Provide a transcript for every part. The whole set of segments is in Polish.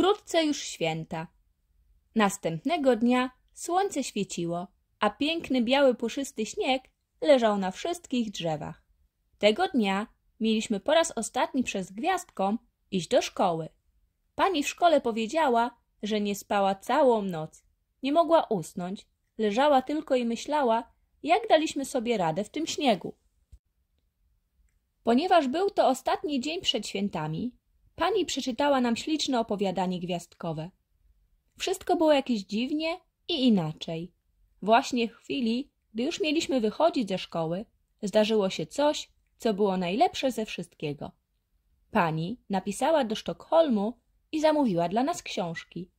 Wkrótce już święta. Następnego dnia słońce świeciło, a piękny biały puszysty śnieg leżał na wszystkich drzewach. Tego dnia mieliśmy po raz ostatni przez gwiazdką iść do szkoły. Pani w szkole powiedziała, że nie spała całą noc. Nie mogła usnąć, leżała tylko i myślała, jak daliśmy sobie radę w tym śniegu. Ponieważ był to ostatni dzień przed świętami, pani przeczytała nam śliczne opowiadanie gwiazdkowe. Wszystko było jakieś dziwnie i inaczej. Właśnie w chwili, gdy już mieliśmy wychodzić ze szkoły, zdarzyło się coś, co było najlepsze ze wszystkiego. Pani napisała do Sztokholmu i zamówiła dla nas książki.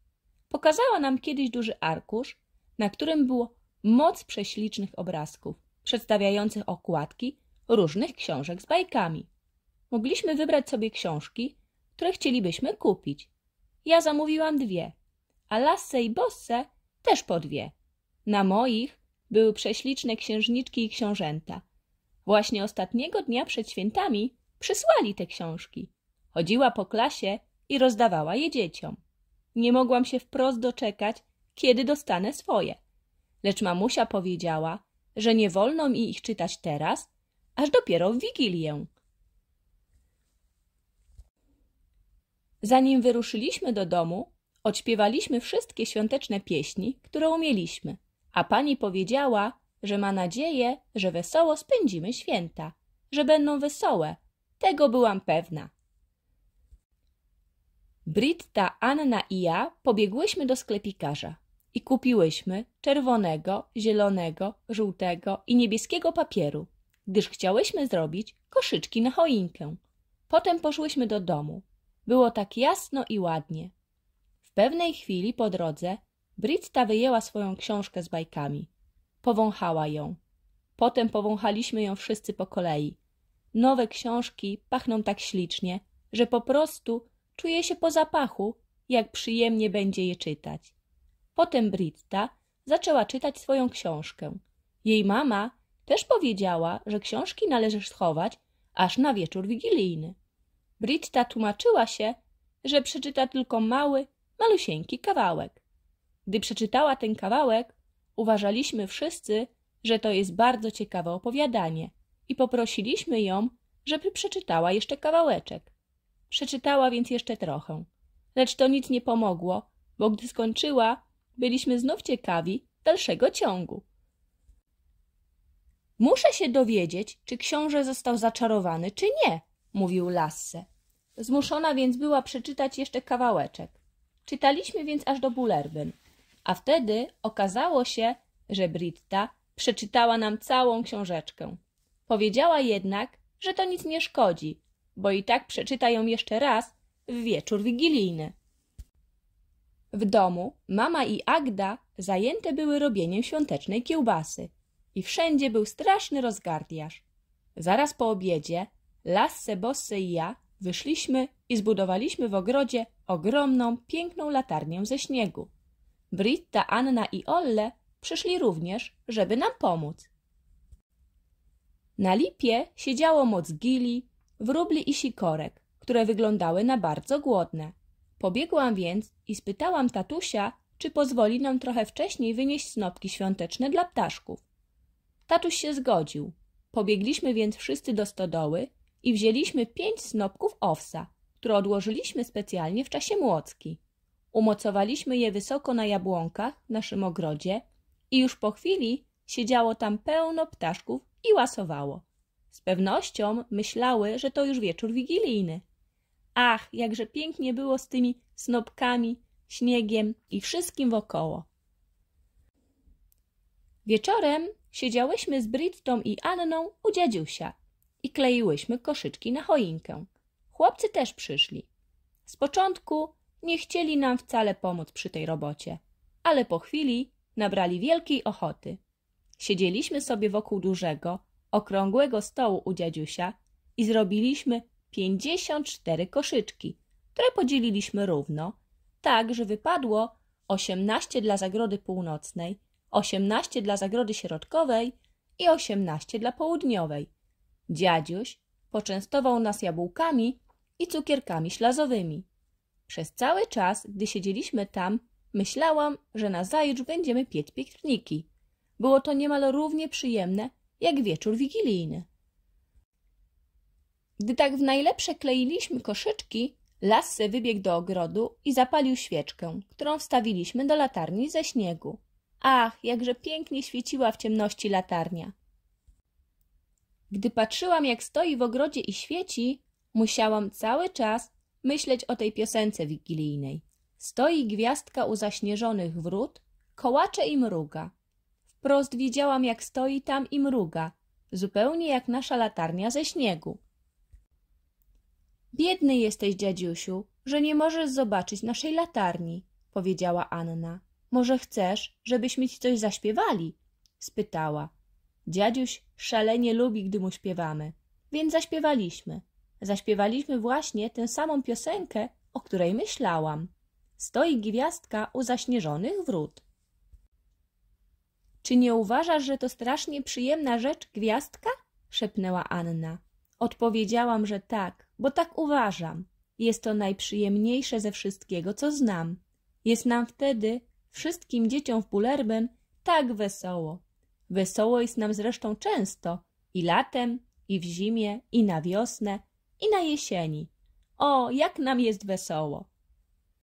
Pokazała nam kiedyś duży arkusz, na którym było moc prześlicznych obrazków, przedstawiających okładki różnych książek z bajkami. Mogliśmy wybrać sobie książki, które chcielibyśmy kupić. Ja zamówiłam dwie, a Lasse i Bosse też po dwie. Na moich były prześliczne księżniczki i książęta. Właśnie ostatniego dnia przed świętami przysłali te książki. Chodziła po klasie i rozdawała je dzieciom. Nie mogłam się wprost doczekać, kiedy dostanę swoje. Lecz mamusia powiedziała, że nie wolno mi ich czytać teraz, aż dopiero w Wigilię. Zanim wyruszyliśmy do domu, odśpiewaliśmy wszystkie świąteczne pieśni, które umieliśmy, a pani powiedziała, że ma nadzieję, że wesoło spędzimy święta, że będą wesołe. Tego byłam pewna. Britta, Anna i ja pobiegłyśmy do sklepikarza i kupiłyśmy czerwonego, zielonego, żółtego i niebieskiego papieru, gdyż chciałyśmy zrobić koszyczki na choinkę. Potem poszłyśmy do domu było tak jasno i ładnie. W pewnej chwili po drodze Britta wyjęła swoją książkę z bajkami. Powąchała ją. Potem powąchaliśmy ją wszyscy po kolei. Nowe książki pachną tak ślicznie, że po prostu czuje się po zapachu, jak przyjemnie będzie je czytać. Potem Britta zaczęła czytać swoją książkę. Jej mama też powiedziała, że książki należy schować aż na wieczór wigilijny. Britta tłumaczyła się, że przeczyta tylko mały, malusieńki kawałek. Gdy przeczytała ten kawałek, uważaliśmy wszyscy, że to jest bardzo ciekawe opowiadanie i poprosiliśmy ją, żeby przeczytała jeszcze kawałeczek. Przeczytała więc jeszcze trochę. Lecz to nic nie pomogło, bo gdy skończyła, byliśmy znów ciekawi dalszego ciągu. Muszę się dowiedzieć, czy książę został zaczarowany, czy nie, mówił Lasse. Zmuszona więc była przeczytać jeszcze kawałeczek. Czytaliśmy więc aż do Bullerbyn. A wtedy okazało się, że Britta przeczytała nam całą książeczkę. Powiedziała jednak, że to nic nie szkodzi, bo i tak przeczyta ją jeszcze raz w wieczór wigilijny. W domu mama i Agda zajęte były robieniem świątecznej kiełbasy i wszędzie był straszny rozgardiaż. Zaraz po obiedzie Lasse, Bosse i ja Wyszliśmy i zbudowaliśmy w ogrodzie ogromną, piękną latarnię ze śniegu. Britta, Anna i Olle przyszli również, żeby nam pomóc. Na lipie siedziało moc gili, wróbli i sikorek, które wyglądały na bardzo głodne. Pobiegłam więc i spytałam tatusia, czy pozwoli nam trochę wcześniej wynieść snopki świąteczne dla ptaszków. Tatuś się zgodził. Pobiegliśmy więc wszyscy do stodoły i wzięliśmy pięć snopków owsa, które odłożyliśmy specjalnie w czasie młocki. Umocowaliśmy je wysoko na jabłonkach w naszym ogrodzie i już po chwili siedziało tam pełno ptaszków i łasowało. Z pewnością myślały, że to już wieczór wigilijny. Ach, jakże pięknie było z tymi snopkami, śniegiem i wszystkim wokoło. Wieczorem siedziałyśmy z Brittą i Anną u dziadziusia i kleiłyśmy koszyczki na choinkę. Chłopcy też przyszli. Z początku nie chcieli nam wcale pomóc przy tej robocie, ale po chwili nabrali wielkiej ochoty. Siedzieliśmy sobie wokół dużego, okrągłego stołu u dziadusia i zrobiliśmy pięćdziesiąt cztery koszyczki, które podzieliliśmy równo, tak, że wypadło osiemnaście dla zagrody północnej, osiemnaście dla zagrody środkowej i osiemnaście dla południowej – Dziadziuś poczęstował nas jabłkami i cukierkami ślazowymi. Przez cały czas, gdy siedzieliśmy tam, myślałam, że nazajutrz będziemy piec pierniki. Było to niemal równie przyjemne, jak wieczór wigilijny. Gdy tak w najlepsze kleiliśmy koszyczki, Lasse wybiegł do ogrodu i zapalił świeczkę, którą wstawiliśmy do latarni ze śniegu. Ach, jakże pięknie świeciła w ciemności latarnia. Gdy patrzyłam, jak stoi w ogrodzie i świeci, musiałam cały czas myśleć o tej piosence wigilijnej. Stoi gwiazdka u zaśnieżonych wrót, kołacze i mruga. Wprost widziałam, jak stoi tam i mruga, zupełnie jak nasza latarnia ze śniegu. Biedny jesteś, dziadziusiu, że nie możesz zobaczyć naszej latarni, powiedziała Anna. Może chcesz, żebyśmy ci coś zaśpiewali? spytała. Dziadziuś szalenie lubi, gdy mu śpiewamy, więc zaśpiewaliśmy. Zaśpiewaliśmy właśnie tę samą piosenkę, o której myślałam. Stoi gwiazdka u zaśnieżonych wrót. Czy nie uważasz, że to strasznie przyjemna rzecz gwiazdka? szepnęła Anna. Odpowiedziałam, że tak, bo tak uważam. Jest to najprzyjemniejsze ze wszystkiego, co znam. Jest nam wtedy, wszystkim dzieciom w Pulerben, tak wesoło. Wesoło jest nam zresztą często, i latem, i w zimie, i na wiosnę, i na jesieni. O, jak nam jest wesoło!